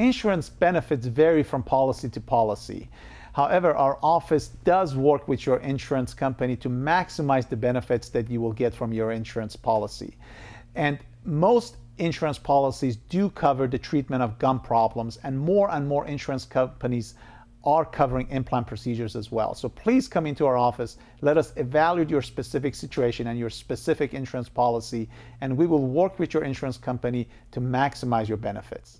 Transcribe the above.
insurance benefits vary from policy to policy. However, our office does work with your insurance company to maximize the benefits that you will get from your insurance policy. And most insurance policies do cover the treatment of gum problems, and more and more insurance companies are covering implant procedures as well. So please come into our office, let us evaluate your specific situation and your specific insurance policy, and we will work with your insurance company to maximize your benefits.